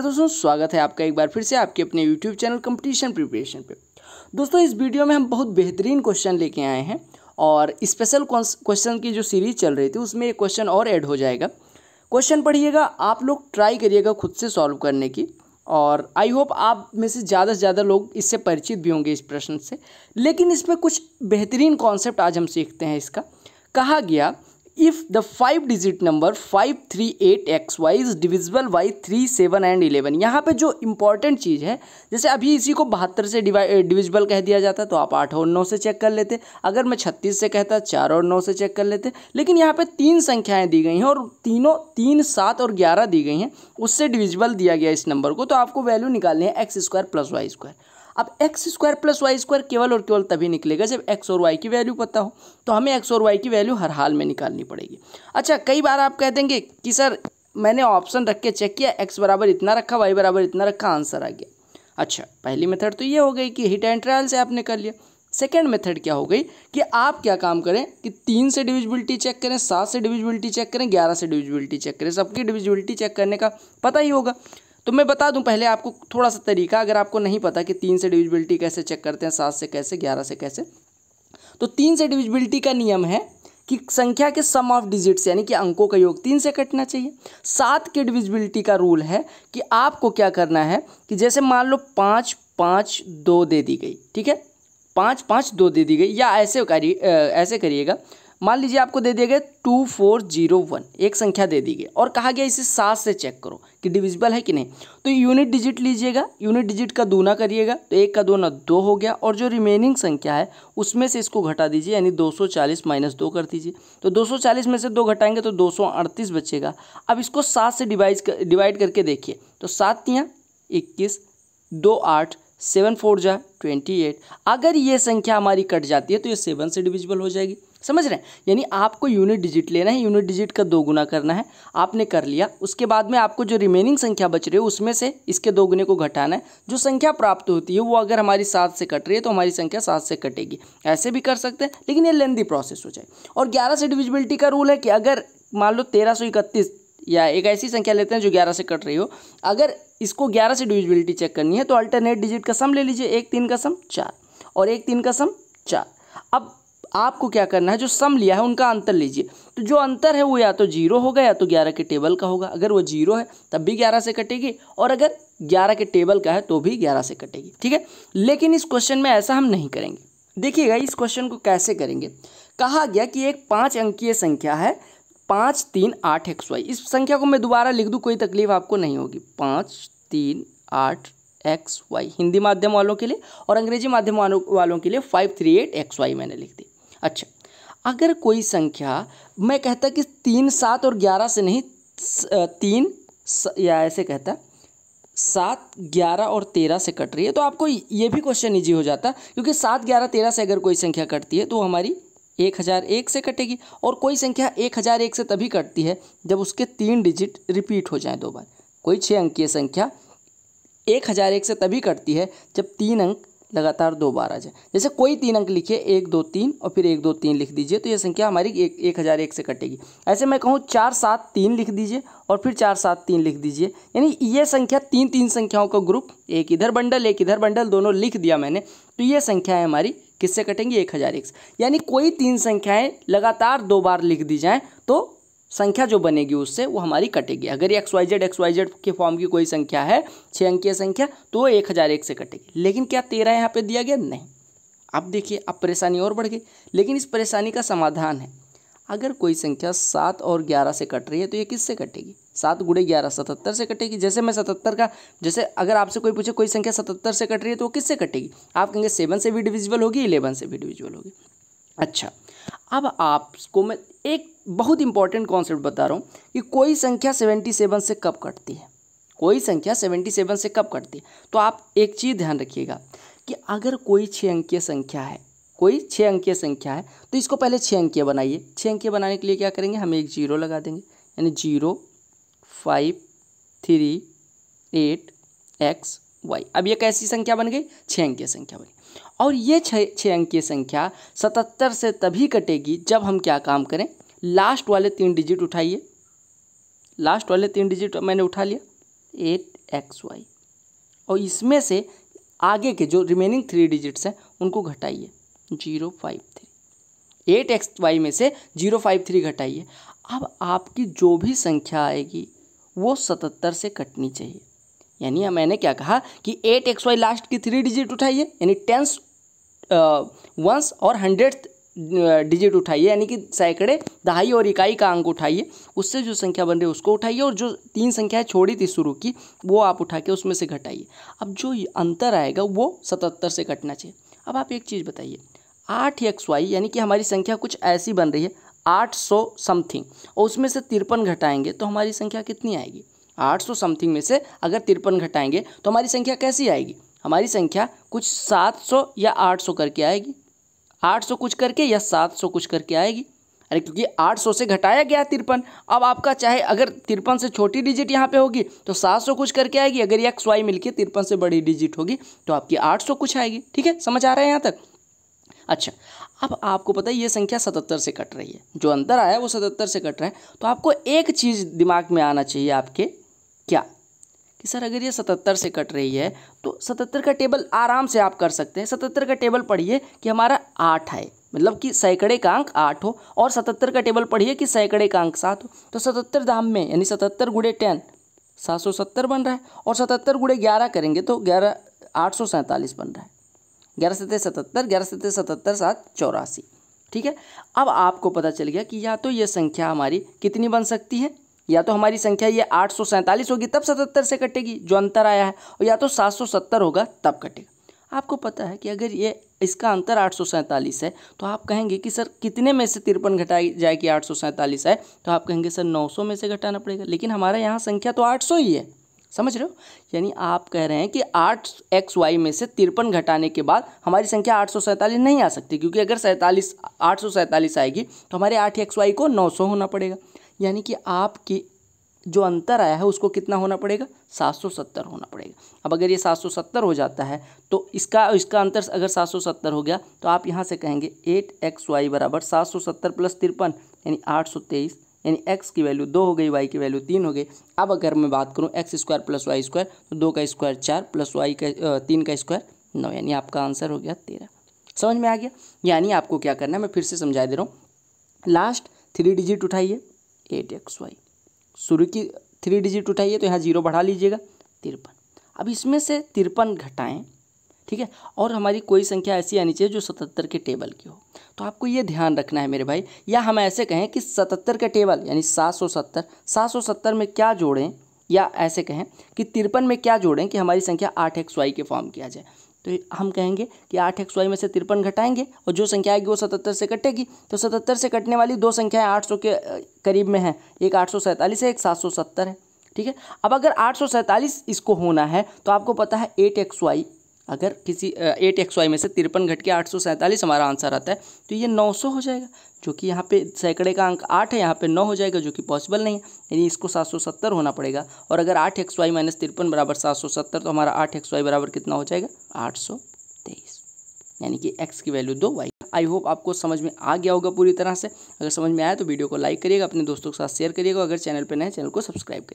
दोस्तों स्वागत है आपका एक बार फिर से आपके अपने YouTube चैनल कंपटीशन प्रिपरेशन पे दोस्तों इस वीडियो में हम बहुत बेहतरीन क्वेश्चन लेके आए हैं और स्पेशल क्वेश्चन की जो सीरीज चल रही थी उसमें एक क्वेश्चन और ऐड हो जाएगा क्वेश्चन पढ़िएगा आप लोग ट्राई करिएगा खुद से सॉल्व करने की और आई होप आप में से ज़्यादा से ज़्यादा लोग इससे परिचित भी होंगे इस प्रश्न से लेकिन इसमें कुछ बेहतरीन कॉन्सेप्ट आज हम सीखते हैं इसका कहा गया if the five digit number five three eight X Y is divisible by three seven and eleven यहाँ पे जो इंपॉर्टेंट चीज़ है जैसे अभी इसी को बहत्तर से डिविजल कह दिया जाता तो आप आठ और नौ से चेक कर लेते अगर मैं छत्तीस से कहता चार और नौ से चेक कर लेते लेकिन यहाँ पे तीन संख्याएं दी गई हैं और तीनों तीन सात और ग्यारह दी गई हैं उससे डिविजल दिया गया इस नंबर को तो आपको वैल्यू निकालनी है X square plus Y square अब X square plus Y square केवल और केवल तभी निकलेगा जब एक्स और वाई की वैल्यू पता हो तो हमें एक्स और वाई की वैल्यू हर हाल में निकालनी पड़ेगी अच्छा कई बार आप कह देंगे कि सर मैंने ऑप्शन रख के चेक किया एक्स बराबर इतना रखा वाई बराबर इतना रखा आंसर आ गया अच्छा पहली मेथड तो ये हो गई कि हिट एंड ट्रायल से आपने कर लिया सेकेंड मेथड क्या हो गई कि आप क्या काम करें कि तीन से डिविजिबिलिटी चेक करें सात से डिविजिबिलिटी चेक करें ग्यारह से डिविजिबिलिटी चेक करें सबकी डिविजिबिलिटी चेक करने का पता ही होगा तो मैं बता दूं पहले आपको थोड़ा सा तरीका अगर आपको नहीं पता कि तीन से डिविजिबिलिटी कैसे चेक करते हैं सात से कैसे ग्यारह से कैसे तो तीन से डिविजिबिलिटी का नियम है कि संख्या के सम ऑफ डिजिट्स यानी कि अंकों का योग तीन से कटना चाहिए सात के डिविजिबिलिटी का रूल है कि आपको क्या करना है कि जैसे मान लो पाँच पाँच दो दे दी गई ठीक है पाँच पाँच दो दे दी गई या ऐसे करिए ऐसे करिएगा मान लीजिए आपको दे दिया गया टू फोर जीरो वन एक संख्या दे दी गई और कहा गया इसे सात से चेक करो कि डिविजिबल है कि नहीं तो यूनिट डिजिट लीजिएगा यूनिट डिजिट का दूना करिएगा तो एक का दूना दो हो गया और जो रिमेनिंग संख्या है उसमें से इसको घटा दीजिए यानी 240 माइनस दो कर दीजिए तो 240 में से दो घटाएंगे तो अड़तीस बचेगा अब इसको सात से डिवाइज कर, डिवाइड करके देखिए तो सात तियाँ इक्कीस दो आठ सेवन फोर जा ट्वेंटी एट अगर ये संख्या हमारी कट जाती है तो ये सेवन से डिविजिबल हो जाएगी समझ रहे हैं यानी आपको यूनिट डिजिट लेना है यूनिट डिजिट का दो गुना करना है आपने कर लिया उसके बाद में आपको जो रिमेनिंग संख्या बच रही है उसमें से इसके दो गुने को घटाना है जो संख्या प्राप्त होती है वो अगर हमारी सात से कट रही है तो हमारी संख्या सात से कटेगी ऐसे भी कर सकते हैं लेकिन ये लेंदी प्रोसेस हो जाए और ग्यारह से डिविजिबिलिटी का रूल है कि अगर मान लो तेरह सौ इकतीस या एक ऐसी संख्या लेते हैं जो ग्यारह से कट रही हो अगर इसको ग्यारह से डिविजिबिलिटी चेक करनी है तो अल्टरनेट डिजिट का सम ले लीजिए एक तीन का सम चार और एक तीन का सम चार अब आपको क्या करना है जो सम लिया है उनका अंतर लीजिए तो जो अंतर है वो या तो जीरो होगा या तो ग्यारह के टेबल का होगा अगर वो जीरो है तब भी ग्यारह से कटेगी और अगर ग्यारह के टेबल का है तो भी ग्यारह से कटेगी ठीक है लेकिन इस क्वेश्चन में ऐसा हम नहीं करेंगे देखिएगा इस क्वेश्चन को कैसे करेंगे कहा गया कि एक पाँच अंकीय संख्या है पाँच तीन आठ एक्स वाई इस संख्या को मैं दोबारा लिख दूँ कोई तकलीफ आपको नहीं होगी पाँच तीन आठ एक्स वाई हिंदी माध्यम वालों के लिए और अंग्रेजी माध्यम वालों के लिए five three eight X Y मैंने लिख दी अच्छा अगर कोई संख्या मैं कहता कि तीन सात और ग्यारह से नहीं तीन या ऐसे कहता सात ग्यारह और तेरह से कट रही है तो आपको ये भी क्वेश्चन ईजी हो जाता क्योंकि सात ग्यारह तेरह से अगर कोई संख्या कटती है तो हमारी एक हज़ार एक से कटेगी और कोई संख्या एक हज़ार एक से तभी कटती है जब उसके तीन डिजिट रिपीट हो जाए दो बार कोई छः अंकीय संख्या एक हज़ार एक से तभी कटती है जब तीन अंक लगातार दो बार आ जाए जैसे कोई तीन अंक लिखिए एक दो तीन और फिर एक दो तीन लिख दीजिए तो ये संख्या हमारी एक एक हज़ार एक से कटेगी ऐसे मैं कहूँ चार सात तीन लिख दीजिए और फिर चार सात तीन लिख दीजिए यानी ये संख्या तीन तीन संख्याओं का ग्रुप एक इधर बंडल एक इधर बंडल दोनों लिख दिया मैंने तो ये संख्याएँ हमारी किससे कटेंगी एक हज़ार एक से यानी कोई तीन संख्याएँ लगातार दो बार लिख दी जाएँ तो संख्या जो बनेगी उससे वो हमारी कटेगी अगर ये X Y Z X Y Z के फॉर्म की कोई संख्या है छः अंकीय संख्या तो वो एक हज़ार एक से कटेगी लेकिन क्या तेरह यहाँ पे दिया गया नहीं अब देखिए अब परेशानी और बढ़ गई लेकिन इस परेशानी का समाधान है अगर कोई संख्या सात और ग्यारह से कट रही है तो ये किससे कटेगी सात गुड़े ग्यारह सतहत्तर से कटेगी जैसे मैं सतहत्तर का जैसे अगर आपसे कोई पूछे कोई संख्या सतहत्तर से कट रही है तो वो किससे कटेगी आप कहेंगे सेवन से भी डिविजिबल होगी इलेवन से भी डिविजिबल होगी अच्छा अब आपको मैं एक बहुत इंपॉर्टेंट कॉन्सेप्ट बता रहा हूँ कि कोई संख्या सेवेंटी सेवन से कब कटती है कोई संख्या सेवेंटी सेवन से कब कटती है तो आप एक चीज़ ध्यान रखिएगा कि अगर कोई छः अंकीय संख्या है कोई छः अंकीय संख्या है तो इसको पहले छः अंकीय बनाइए छः अंकीय बनाने के लिए क्या करेंगे हम एक जीरो लगा देंगे यानी zero five three eight X Y अब ये कैसी संख्या बन गई छः अंकीय संख्या बन गई और ये छः छः अंकीय संख्या सतहत्तर से तभी कटेगी जब हम क्या काम करें लास्ट वाले तीन डिजिट उठाइए लास्ट वाले तीन डिजिट मैंने उठा लिया एट एक्स वाई और इसमें से आगे के जो रिमेनिंग थ्री डिजिट्स हैं उनको घटाइए zero five three eight X Y में से जीरो फाइव थ्री घटाइए अब आपकी जो भी संख्या आएगी वो सतहत्तर से कटनी चाहिए यानी मैंने क्या कहा कि एट एक्स वाई लास्ट की थ्री डिजिट उठाइए यानी टेंस वंस और हंड्रेड डिजिट उठाइए यानी कि सैकड़े दहाई और इकाई का अंक उठाइए उससे जो संख्या बन रही है उसको उठाइए और जो तीन संख्याएं छोड़ी थी शुरू की वो आप उठा के उसमें से घटाइए अब जो अंतर आएगा वो सतहत्तर से घटना चाहिए अब आप एक चीज़ बताइए आठ एक्स वाई यानी कि हमारी संख्या कुछ ऐसी बन रही है आठ सौ समथिंग और उसमें से तिरपन घटाएंगे तो हमारी संख्या कितनी आएगी आठ सौ समथिंग में से अगर तिरपन घटाएंगे तो हमारी संख्या कैसी आएगी हमारी संख्या कुछ सात सौ या आठ सौ करके आएगी आठ सौ कुछ करके या सात सौ कुछ करके आएगी अरे क्योंकि आठ सौ से घटाया गया तिरपन अब आपका चाहे अगर तिरपन से छोटी डिजिट यहाँ पे होगी तो सात सौ कुछ करके आएगी अगर एक्स वाई मिलकर तिरपन से बड़ी डिजिट होगी तो आपकी आठ सौ कुछ आएगी ठीक है समझ आ रहा है यहाँ तक अच्छा अब आपको पता है ये संख्या सतहत्तर से कट रही है जो अंतर आया वो सतहत्तर से कट रहा है तो आपको एक चीज़ दिमाग में आना चाहिए आपके क्या कि सर अगर ये सतहत्तर से कट रही है तो सतहत्तर का टेबल आराम से आप कर सकते हैं सतहत्तर का टेबल पढ़िए कि हमारा आठ है मतलब कि सैकड़े का अंक आठ हो और सतहत्तर का टेबल पढ़िए कि सैकड़े का अंक सात हो तो सतहत्तर धाम में यानी सतहत्तर गुड़े टेन सात सौ सत्तर बन रहा है और सतहत्तर गुड़े ग्यारह करेंगे तो ग्यारह आठ सौ सैंतालीस बन रहा है ग्यारह सतह सतहत्तर ग्यारह सतह सतहत्तर सात चौरासी ठीक है अब आपको पता चल गया कि या तो ये संख्या हमारी कितनी बन सकती है या तो हमारी संख्या ये आठ होगी तब सतहत्तर से कटेगी जो अंतर आया है और या तो सात होगा तब कटेगा आपको पता है कि अगर ये इसका अंतर आठ है तो आप कहेंगे कि सर कितने में से तिरपन घटाई जाए कि आठ है तो आप कहेंगे सर 900 में से घटाना पड़ेगा लेकिन हमारे यहाँ संख्या तो 800 ही है समझ रहे हो यानी आप कह रहे हैं कि आठ एक्स वाई में से तिरपन घटाने के बाद हमारी संख्या आठ नहीं आ सकती क्योंकि अगर सैंतालीस आठ आएगी तो हमारे आठ एक्स वाई को नौ होना पड़ेगा यानी कि आपके जो अंतर आया है उसको कितना होना पड़ेगा 770 होना पड़ेगा अब अगर ये 770 हो जाता है तो इसका इसका अंतर अगर 770 हो गया तो आप यहाँ से कहेंगे एट एक्स वाई बराबर सात सौ सत्तर प्लस तिरपन यानी आठ सौ तेईस यानी एक्स की वैल्यू दो हो गई वाई की वैल्यू तीन हो गई अब अगर मैं बात करूँ X square plus Y square तो दो का स्क्वायर चार प्लस वाई का तीन का स्क्वायर नौ यानी आपका आंसर हो गया तेरह समझ में आ गया यानी आपको क्या करना है मैं फिर से समझा दे रहा हूँ लास्ट थ्री डिजिट उठाइए एट एक्स वाई शुरू की थ्री डिजिट उठाइए तो यहाँ जीरो बढ़ा लीजिएगा तिरपन अब इसमें से तिरपन घटाएं ठीक है और हमारी कोई संख्या ऐसी आनी चाहिए जो सतहत्तर के टेबल की हो तो आपको ये ध्यान रखना है मेरे भाई या हम ऐसे कहें कि सतहत्तर का टेबल यानी सात सौ सत्तर सात सौ सत्तर में क्या जोड़ें या ऐसे कहें कि तिरपन में क्या जोड़ें कि हमारी संख्या आठ एक्स वाई के फॉर्म किया जाए तो हम कहेंगे कि आठ एक्स वाई में से तिरपन घटाएंगे और जो संख्या आएगी वो सतहत्तर से कटेगी तो सतहत्तर से कटने वाली दो संख्याएं आठ सौ के करीब में हैं एक आठ सौ सैंतालीस है एक सात सौ सत्तर है ठीक है अब अगर आठ सौ सैंतालीस इसको होना है तो आपको पता है एट एक्स वाई अगर किसी एट एक्स वाई में से तिरपन घट के आठ सौ सैंतालीस हमारा आंसर आता है तो ये नौ सौ हो जाएगा जो कि यहाँ पे सैकड़े का अंक आठ है यहाँ पे नौ हो जाएगा जो कि पॉसिबल नहीं है यानी इसको सात सौ सत्तर होना पड़ेगा और अगर आठ एक्स वाई माइनस तिरपन बराबर सात सौ सत्तर तो हमारा आठ एक्स वाई बराबर कितना हो जाएगा आठ सौ तेईस यानी कि एक्स की वैल्यू दो वाई आई होप आपको समझ में आ गया होगा पूरी तरह से अगर समझ में आया तो वीडियो को लाइक करिएगा अपने दोस्तों के साथ शेयर करिएगा अगर चैनल पर नए चैनल को सब्सक्राइब